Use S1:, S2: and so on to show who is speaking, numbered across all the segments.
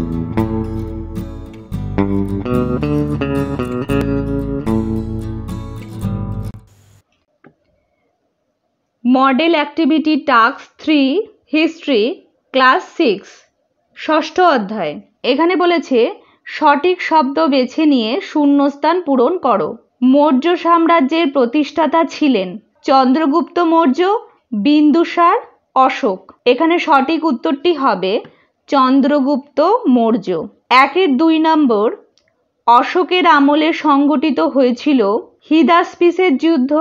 S1: model activity task three history class six ষষ্ঠ অধ্যায় এখানে বলেছে সঠিক শব্দ বেছে নিয়ে শূন্যস্থান পূরণ করো মৌর্য সাম্রাজ্যের প্রতিষ্ঠাতা ছিলেন চন্দ্রগুপ্ত মৌর্য বিন্দুসার অশোক এখানে সঠিক উত্তরটি হবে চন্দ্রগুপ্ত মৌর্য একের দুই নম্বর অশোকের আমলে সংগঠিত হয়েছিল হিদাসপিসের যুদ্ধ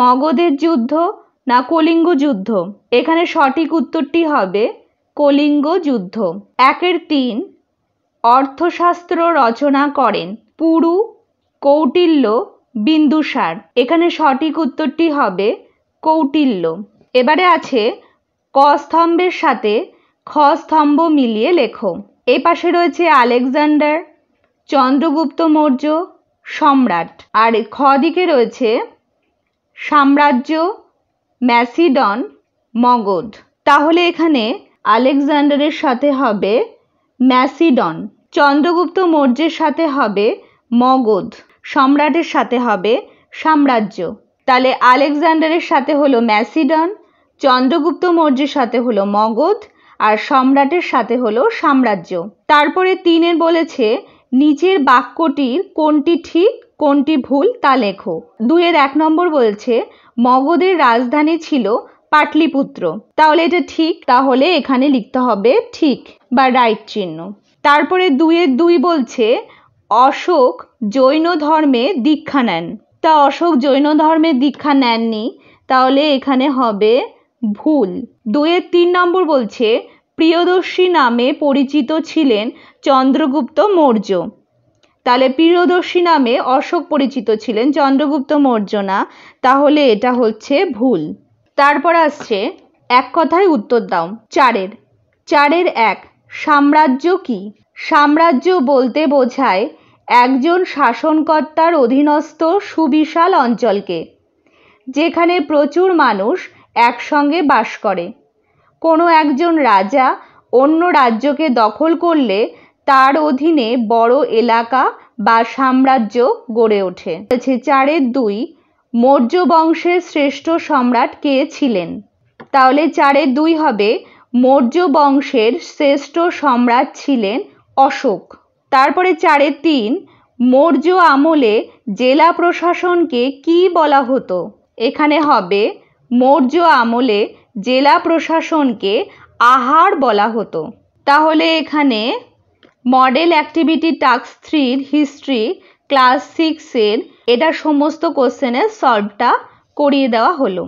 S1: মগধের যুদ্ধ না কলিঙ্গ যুদ্ধ এখানে সঠিক উত্তরটি হবে কলিঙ্গ যুদ্ধ একের তিন অর্থশাস্ত্র রচনা করেন পুরু কৌটিল্য বিন্দুসার এখানে সঠিক উত্তরটি হবে কৌটিল্য এবারে আছে ক স্তম্ভের সাথে খ স্তম্ভ মিলিয়ে লেখো এই পাশে রয়েছে আলেকজান্ডার চন্দ্রগুপ্ত মৌর্য সম্রাট আর খ দিকে রয়েছে সাম্রাজ্য ম্যাসিডন মগধ তাহলে এখানে আলেকজান্ডারের সাথে হবে ম্যাসিডন চন্দ্রগুপ্ত মৌর্যের সাথে হবে মগধ সম্রাটের সাথে হবে সাম্রাজ্য তাহলে আলেকজান্ডারের সাথে হলো ম্যাসিডন চন্দ্রগুপ্ত মৌর্যের সাথে হলো মগধ আর সম্রাটের সাথে হলো সাম্রাজ্য তারপরে তিনে বলেছে নিচের বাক্যটির কোনটি ঠিক কোনটি ভুল তা লেখো দুইয়ের এক নম্বর বলছে মগধের রাজধানী ছিল পাটলিপুত্র তাহলে এটা ঠিক তাহলে এখানে লিখতে হবে ঠিক বা রাইট চিহ্ন তারপরে দুইয়ের দুই বলছে অশোক জৈন ধর্মে দীক্ষা নেন তা অশোক জৈন ধর্মে দীক্ষা নেননি তাহলে এখানে হবে ভুল দুয়ের তিন নম্বর বলছে প্রিয়দর্শী নামে পরিচিত ছিলেন চন্দ্রগুপ্ত মৌর্য তাহলে প্রিয়দর্শী নামে অশোক পরিচিত ছিলেন চন্দ্রগুপ্ত মৌর্য না তাহলে এটা হচ্ছে ভুল তারপর আসছে এক কথায় উত্তর দাও চারের চারের এক সাম্রাজ্য কি সাম্রাজ্য বলতে বোঝায় একজন শাসনকর্তার অধীনস্থ সুবিশাল অঞ্চলকে যেখানে প্রচুর মানুষ একসঙ্গে বাস করে কোনো একজন রাজা অন্য রাজ্যকে দখল করলে তার অধীনে বড় এলাকা বা সাম্রাজ্য গড়ে ওঠে চারের দুই মৌর্য বংশের শ্রেষ্ঠ সম্রাট কে ছিলেন তাহলে চারের দুই হবে মৌর্য বংশের শ্রেষ্ঠ সম্রাট ছিলেন অশোক তারপরে চারে তিন মৌর্য আমলে জেলা প্রশাসনকে কি বলা হতো এখানে হবে মৌর্য আমলে জেলা প্রশাসনকে আহার বলা হতো তাহলে এখানে মডেল অ্যাক্টিভিটি টাস্ক থ্রির হিস্ট্রি ক্লাস সিক্সের এটা সমস্ত কোশ্চেনের সলভটা করিয়ে দেওয়া হলো